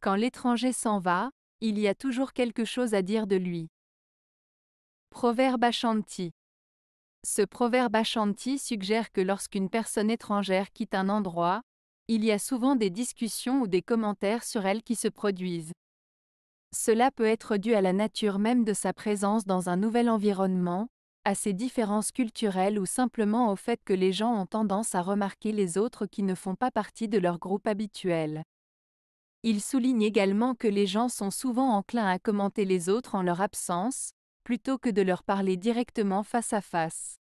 Quand l'étranger s'en va, il y a toujours quelque chose à dire de lui. Proverbe Ashanti. Ce proverbe Ashanti suggère que lorsqu'une personne étrangère quitte un endroit, il y a souvent des discussions ou des commentaires sur elle qui se produisent. Cela peut être dû à la nature même de sa présence dans un nouvel environnement, à ses différences culturelles ou simplement au fait que les gens ont tendance à remarquer les autres qui ne font pas partie de leur groupe habituel. Il souligne également que les gens sont souvent enclins à commenter les autres en leur absence, plutôt que de leur parler directement face à face.